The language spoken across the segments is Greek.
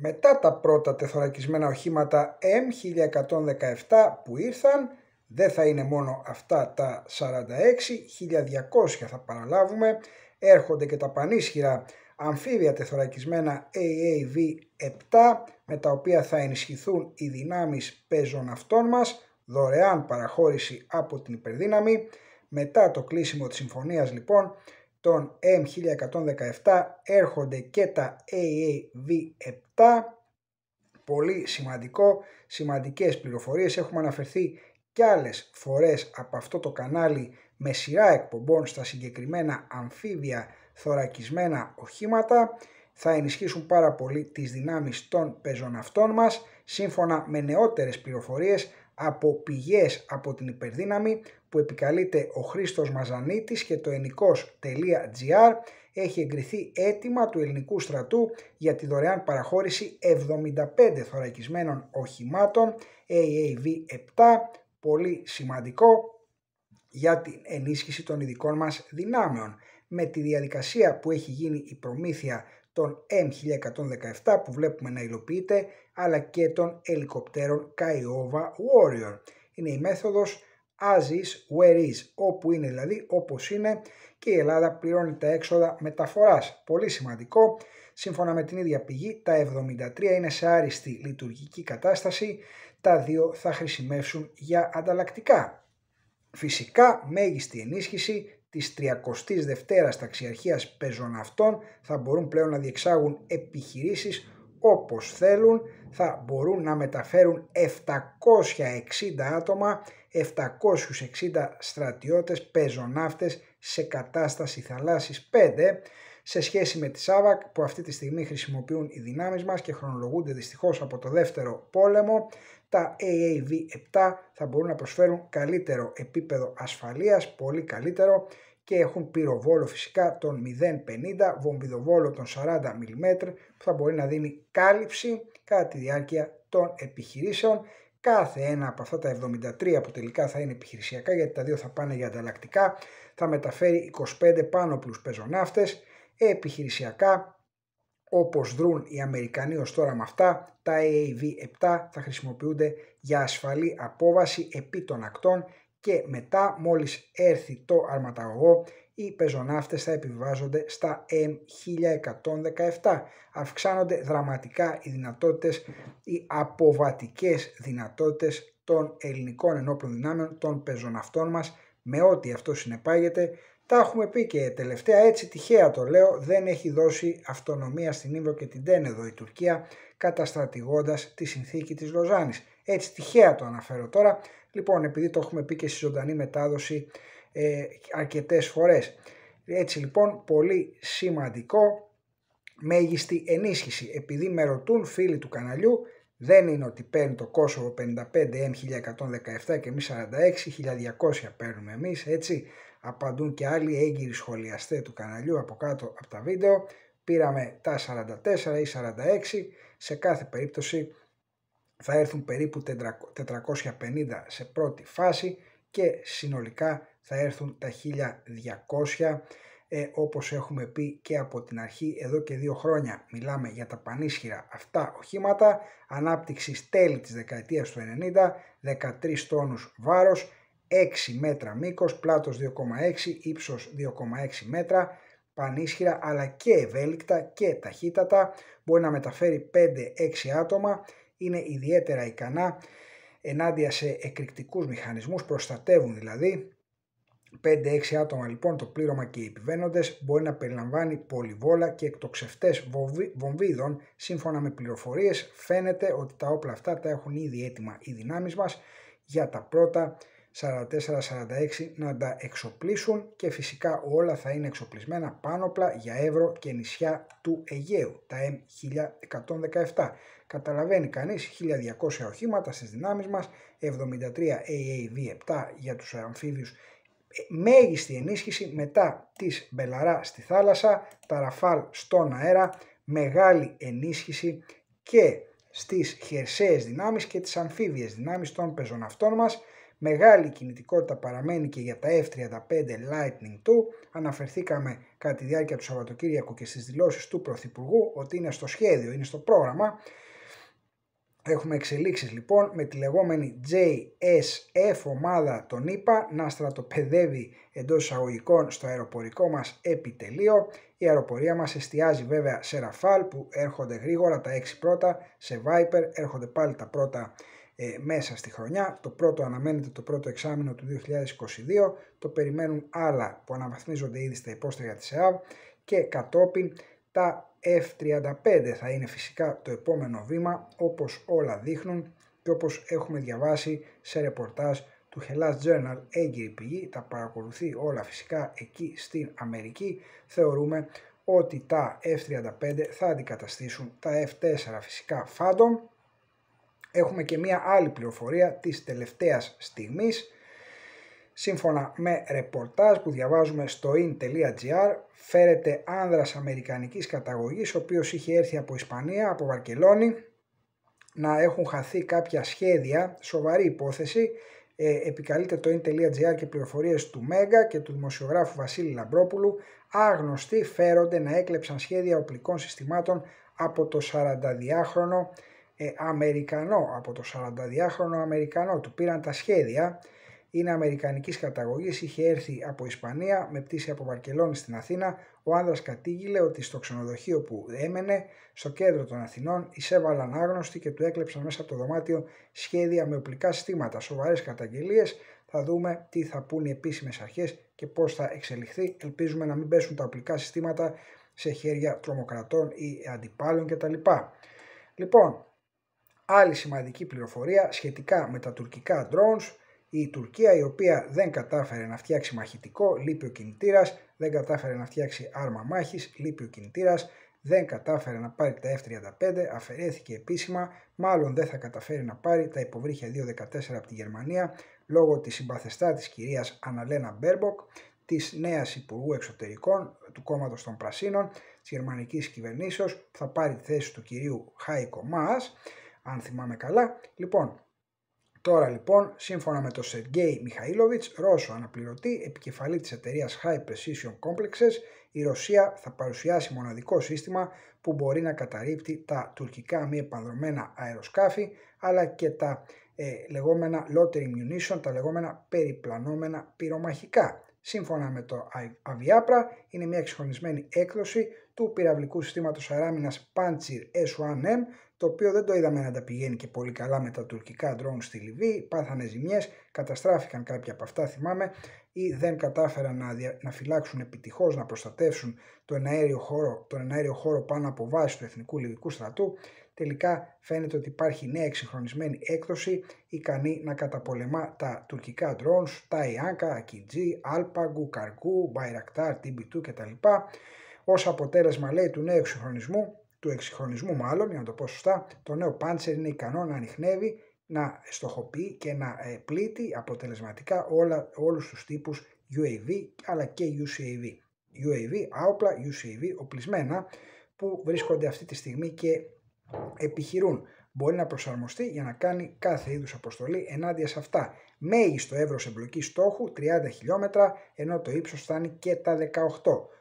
Μετά τα πρώτα τεθωρακισμένα οχήματα M1117 που ήρθαν, δεν θα είναι μόνο αυτά τα 1200 θα παραλάβουμε, έρχονται και τα πανίσχυρα αμφίβια τεθωρακισμένα AAV-7 με τα οποία θα ενισχυθούν οι δυνάμεις παίζων αυτών μας, δωρεάν παραχώρηση από την υπερδύναμη. Μετά το κλείσιμο της συμφωνίας λοιπόν των M1117 έρχονται και τα AAV7. Πολύ σημαντικό, σημαντικές πληροφορίες. Έχουμε αναφερθεί και άλλες φορές από αυτό το κανάλι με σειρά εκπομπών στα συγκεκριμένα αμφίβια θωρακισμένα οχήματα θα ενισχύσουν πάρα πολύ τις δυνάμεις των πεζοναυτών μας σύμφωνα με νεότερες πληροφορίες από πηγές από την υπερδύναμη που επικαλείται ο Χρήστος Μαζανίτης και το ενικός.gr έχει εγκριθεί αίτημα του ελληνικού στρατού για τη δωρεάν παραχώρηση 75 θωρακισμένων οχημάτων AAV-7, πολύ σημαντικό για την ενίσχυση των ειδικών μας δυνάμεων. Με τη διαδικασία που έχει γίνει η προμήθεια των M1117 που βλέπουμε να υλοποιείται, αλλά και των ελικοπτέρων Καϊόβα Warrior. Είναι η μέθοδος as is, where is, όπου είναι δηλαδή, όπως είναι και η Ελλάδα πληρώνει τα έξοδα μεταφοράς. Πολύ σημαντικό, σύμφωνα με την ίδια πηγή, τα 73 είναι σε άριστη λειτουργική κατάσταση, τα δύο θα χρησιμεύσουν για ανταλλακτικά. Φυσικά, μέγιστη ενίσχυση της 32ης Ταξιαρχίας Πεζοναυτών θα μπορούν πλέον να διεξάγουν επιχειρήσεις όπως θέλουν θα μπορούν να μεταφέρουν 760 άτομα, 760 στρατιώτες, πεζοναύτες σε κατάσταση θαλάσσης 5 σε σχέση με τη ΣΑΒΑΚ που αυτή τη στιγμή χρησιμοποιούν οι δυνάμεις μας και χρονολογούνται δυστυχώς από το δεύτερο πόλεμο, τα AAV-7 θα μπορούν να προσφέρουν καλύτερο επίπεδο ασφαλείας, πολύ καλύτερο και έχουν πυροβόλο φυσικά των 0,50, βομβιδοβόλο των 40 mm που θα μπορεί να δίνει κάλυψη κατά τη διάρκεια των επιχειρήσεων. Κάθε ένα από αυτά τα 73 που τελικά θα είναι επιχειρησιακά γιατί τα δύο θα πάνε για ανταλλακτικά θα μεταφέρει 25 πάνω πλούς πεζοναύτες επιχειρησιακά όπως δρούν οι Αμερικανοί ως τώρα με αυτά, τα AAV-7 θα χρησιμοποιούνται για ασφαλή απόβαση επί των ακτών και μετά μόλις έρθει το αρματαγωγό οι πεζοναύτες θα επιβάζονται στα M1117. Αυξάνονται δραματικά οι δυνατότητες, οι αποβατικές δυνατότητες των ελληνικών ενόπλων δυνάμεων, των πεζοναυτών μας, με ό,τι αυτό συνεπάγεται. Τα έχουμε πει και τελευταία, έτσι τυχαία το λέω, δεν έχει δώσει αυτονομία στην Ήμβρο και την Τένεδο η Τουρκία, καταστρατηγώντας τη συνθήκη της Λοζάνης. Έτσι τυχαία το αναφέρω τώρα. Λοιπόν, επειδή το έχουμε πει και στη ζωντανή μετάδοση ε, αρκετές φορές. Έτσι λοιπόν, πολύ σημαντικό, μέγιστη ενίσχυση. Επειδή με ρωτούν φίλοι του καναλιού, δεν είναι ότι παίρνει το Κόσοβο 55N1117 και εμείς 46, 1200 παίρνουμε εμείς, έτσι. Απαντούν και άλλοι έγκυροι σχολιαστέ του καναλιού από κάτω από τα βίντεο. Πήραμε τα 44 ή 46, σε κάθε περίπτωση θα έρθουν περίπου 450 σε πρώτη φάση και συνολικά θα έρθουν τα 1200 ε, όπως έχουμε πει και από την αρχή εδώ και δύο χρόνια μιλάμε για τα πανίσχυρα αυτά οχήματα ανάπτυξη τέλη της δεκαετίας του 90 13 τόνους βάρος 6 μέτρα μήκος, πλάτος 2,6, ύψος 2,6 μέτρα, πανίσχυρα αλλά και ευέλικτα και ταχύτατα, μπορεί να μεταφέρει 5-6 άτομα, είναι ιδιαίτερα ικανά ενάντια σε εκρηκτικούς μηχανισμούς, προστατεύουν δηλαδή 5-6 άτομα λοιπόν το πλήρωμα και οι επιβαίνοντες μπορεί να περιλαμβάνει πολυβόλα και εκτοξευτές βομβίδων. Σύμφωνα με πληροφορίες φαίνεται ότι τα όπλα αυτά τα έχουν ήδη έτοιμα οι δυνάμεις μας για τα πρώτα 44-46 να τα εξοπλίσουν και φυσικά όλα θα είναι εξοπλισμένα πάνωπλα για Εύρω και νησιά του Αιγαίου, τα M1117. Καταλαβαίνει κανείς 1200 οχήματα στις δυνάμεις μας, 73 AAV7 για τους αμφίβιους ε, μέγιστη ενίσχυση μετά της Μπελαρά στη θάλασσα, τα Ραφάλ στον αέρα, μεγάλη ενίσχυση και στις χερσαίες δυνάμεις και τις αμφίβιες δυνάμεις των πεζοναυτών μας. Μεγάλη κινητικότητα παραμένει και για τα F-35 Lightning II. Αναφερθήκαμε κατά τη διάρκεια του Σαββατοκύριακου και στις δηλώσεις του Πρωθυπουργού ότι είναι στο σχέδιο, είναι στο πρόγραμμα Έχουμε εξελίξεις λοιπόν με τη λεγόμενη JSF ομάδα των ΗΠΑ να στρατοπεδεύει εντός εισαγωγικών στο αεροπορικό μας επιτελείο. Η αεροπορία μας εστιάζει βέβαια σε Ραφάλ που έρχονται γρήγορα τα 6 πρώτα, σε Viper έρχονται πάλι τα πρώτα ε, μέσα στη χρονιά. Το πρώτο αναμένεται το πρώτο εξάμεινο του 2022, το περιμένουν άλλα που αναβαθμίζονται ήδη στα υπόστρια της ΕΑΒ και κατόπιν τα F-35 θα είναι φυσικά το επόμενο βήμα όπως όλα δείχνουν και όπως έχουμε διαβάσει σε ρεπορτάζ του Hellas Journal έγκυρη πηγή, τα παρακολουθεί όλα φυσικά εκεί στην Αμερική, θεωρούμε ότι τα F-35 θα αντικαταστήσουν τα F-4 φυσικά Phantom. Έχουμε και μία άλλη πληροφορία της τελευταίας στιγμής, Σύμφωνα με ρεπορτάζ που διαβάζουμε στο in.gr, φέρεται άνδρας αμερικανικής καταγωγής, ο οποίος είχε έρθει από Ισπανία, από Βαρκελόνη, να έχουν χαθεί κάποια σχέδια, σοβαρή υπόθεση, ε, επικαλείται το in.gr και πληροφορίες του Μέγκα και του δημοσιογράφου Βασίλη Λαμπρόπουλου, άγνωστοι φέρονται να έκλεψαν σχέδια οπλικών συστημάτων από το 42χρονο ε, Αμερικανό, από το 42χρονο Αμερικανό, του πήραν τα σχέδια, είναι Αμερικανικής καταγωγής, είχε έρθει από Ισπανία με πτήση από Βαρκελόνη στην Αθήνα. Ο άνδρας κατήγηλε ότι στο ξενοδοχείο που έμενε, στο κέντρο των Αθηνών, εισέβαλαν άγνωστοι και του έκλεψαν μέσα από το δωμάτιο σχέδια με οπλικά συστήματα. Σοβαρές καταγγελίες. Θα δούμε τι θα πούν οι επίσημες αρχές και πώς θα εξελιχθεί. Ελπίζουμε να μην πέσουν τα οπλικά συστήματα σε χέρια τρομοκρατών ή αντιπάλων κτλ. Λοιπόν, άλλη σημαντική πληροφορία σχετικά με τα τουρκικά drones η Τουρκία η οποία δεν κατάφερε να φτιάξει μαχητικό, λείπει ο κινητήρας, δεν κατάφερε να φτιάξει άρμα μάχης λείπει ο κινητήρας, δεν κατάφερε να πάρει τα F-35, αφαιρέθηκε επίσημα, μάλλον δεν θα καταφέρει να πάρει τα υποβρυχια 214 από τη Γερμανία λόγω της συμπαθεστά της κυρίας Αναλένα Μπέρμποκ, της νέας Υπουργού Εξωτερικών του κόμματος των Πρασίνων, της γερμανικής κυβερνήσεως, θα πάρει τη θέση του κυρίου Χάικο Μάς, αν θυμάμαι καλά. Λοιπόν, Τώρα λοιπόν, σύμφωνα με τον Σεργέη Μιχαήλοβιτς, Ρώσο αναπληρωτή, επικεφαλή της εταιρείας High Precision Complexes, η Ρωσία θα παρουσιάσει μοναδικό σύστημα που μπορεί να καταρρύπτει τα τουρκικά μη επανδρομένα αεροσκάφη, αλλά και τα ε, λεγόμενα lottery munition, τα λεγόμενα περιπλανόμενα πυρομαχικά. Σύμφωνα με το Aviapra, είναι μια εξυγχρονισμένη έκδοση του πυραυλικού συστήματος αεράμινας Pantsir S1M, το οποίο δεν το είδαμε να τα πηγαίνει και πολύ καλά με τα τουρκικά ντρόν στη Λιβύη, πάθανε ζημιές, καταστράφηκαν κάποια από αυτά θυμάμαι ή δεν κατάφεραν να, να φυλάξουν επιτυχώς, να προστατεύσουν τον αέριο, χώρο, τον χώρο πάνω από βάση του Εθνικού Λιβυκού Στρατού, τελικά φαίνεται ότι υπάρχει νέα εξυγχρονισμένη έκδοση ικανή να καταπολεμά τα τουρκικά drones, τα Ιάνκα, Ακιτζή, Αλπαγκου, Καρκού, Μπαϊρακτάρ, Τιμπιτού κτλ. Ως αποτέλεσμα λέει του νέου εξυγχρονισμού του εξυγχρονισμού μάλλον, για να το πω σωστά, το νέο πάντσερ είναι ικανό να ανοιχνεύει, να στοχοποιεί και να ε, πλήττει αποτελεσματικά όλα, όλους τους τύπους UAV αλλά και UCAV. UAV, άοπλα, UCAV, οπλισμένα, που βρίσκονται αυτή τη στιγμή και επιχειρούν μπορεί να προσαρμοστεί για να κάνει κάθε είδους αποστολή ενάντια σε αυτά. Μέγιστο εύρος εμπλοκής στόχου 30 χιλιόμετρα, ενώ το ύψος φτάνει και τα 18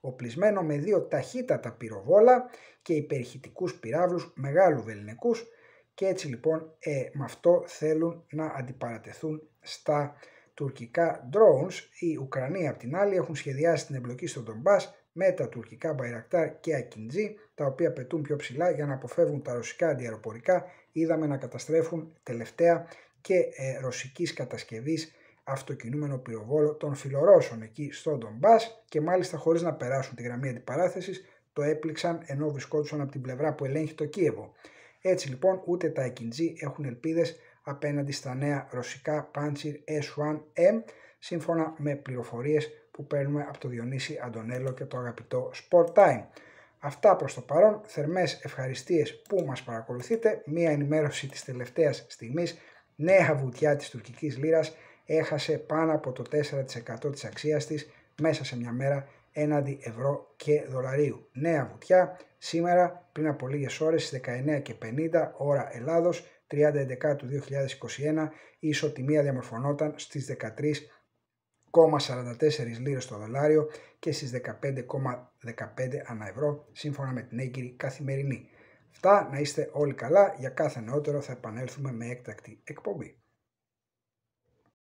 οπλισμένο με δύο ταχύτατα πυροβόλα και υπερηχητικούς πυράβλους μεγάλου βεληνικούς και έτσι λοιπόν ε, με αυτό θέλουν να αντιπαρατεθούν στα τουρκικά drones. Οι Ουκρανοί απ' την άλλη έχουν σχεδιάσει την εμπλοκή στον Ντομπάς με τα τουρκικά Μπαϊρακτάρ και Ακιντζή, τα οποία πετούν πιο ψηλά για να αποφεύγουν τα ρωσικά αντιαεροπορικά. Είδαμε να καταστρέφουν τελευταία και ε, ρωσικής κατασκευής αυτοκινούμενο πυροβόλο των φιλορώσων εκεί στο Ντομπάς και μάλιστα χωρίς να περάσουν τη γραμμή αντιπαράθεσης το έπληξαν ενώ βρισκόντουσαν από την πλευρά που ελέγχει το Κίεβο. Έτσι λοιπόν ούτε τα Ακιντζή έχουν ελπίδες απέναντι στα νέα ρωσικά Panzer S1M σύμφωνα με πληροφορίες που παίρνουμε από το Διονύση Αντωνέλο και το αγαπητό Sport Time. Αυτά προς το παρόν, θερμές ευχαριστίες που μας παρακολουθείτε, μία ενημέρωση της τελευταίας στιγμής, νέα βουτιά της τουρκικής λίρας έχασε πάνω από το 4% της αξίας της μέσα σε μια μέρα έναντι ευρώ και δολαρίου. Νέα βουτιά σήμερα πριν από λίγες ώρες στις 19.50 ώρα Ελλάδος 30 του 2021 ισοτιμία διαμορφωνόταν στις 13 14,44 λίρες το δολάριο και στις 15,15 ανά ευρώ σύμφωνα με την έγκυρη καθημερινή. Αυτά να είστε όλοι καλά, για κάθε νεότερο θα επανέλθουμε με έκτακτη εκπομπή.